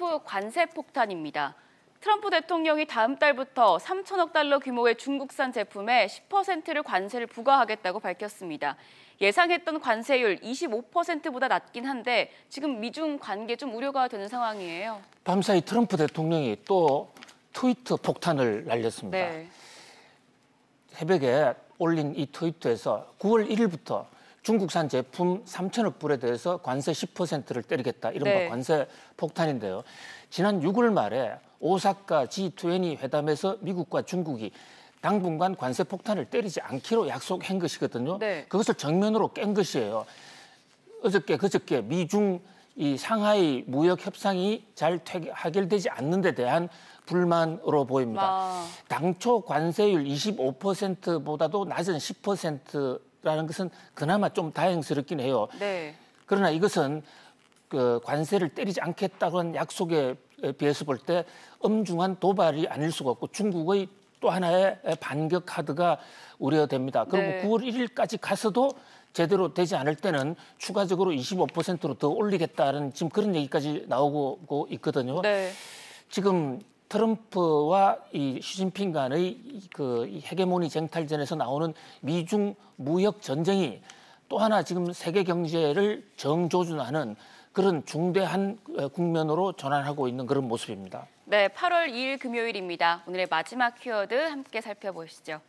트럼프 관세 폭탄입니다. 트럼프 대통령이 다음 달부터 3천억 달러 규모의 중국산 제품에 10%를 관세를 부과하겠다고 밝혔습니다. 예상했던 관세율 25%보다 낮긴 한데 지금 미중 관계 좀 우려가 되는 상황이에요. 밤사이 트럼프 대통령이 또 트위터 폭탄을 날렸습니다. 네. 새벽에 올린 이 트위터에서 9월 1일부터 중국산 제품 3천억 불에 대해서 관세 10%를 때리겠다. 이른바 네. 관세 폭탄인데요. 지난 6월 말에 오사카 G20 회담에서 미국과 중국이 당분간 관세 폭탄을 때리지 않기로 약속한 것이거든요. 네. 그것을 정면으로 깬 것이에요. 어저께 그저께 미중 이 상하이 무역 협상이 잘 해결되지 않는 데 대한 불만으로 보입니다. 와. 아. 당초 관세율 25%보다도 낮은 10% 라는 것은 그나마 좀 다행스럽긴 해요. 네. 그러나 이것은 그 관세를 때리지 않겠다는 약속에 비해서 볼 때 엄중한 도발이 아닐 수가 없고 중국의 또 하나의 반격 카드가 우려됩니다. 그리고 네. 9월 1일까지 가서도 제대로 되지 않을 때는 추가적으로 25%로 더 올리겠다는 지금 그런 얘기까지 나오고 있거든요. 네. 지금 트럼프와 이 시진핑 간의 그 헤게모니 쟁탈전에서 나오는 미중 무역 전쟁이 또 하나 지금 세계 경제를 정조준하는 그런 중대한 어, 국면으로 전환하고 있는 그런 모습입니다. 네, 8월 2일 금요일입니다. 오늘의 마지막 키워드 함께 살펴보시죠.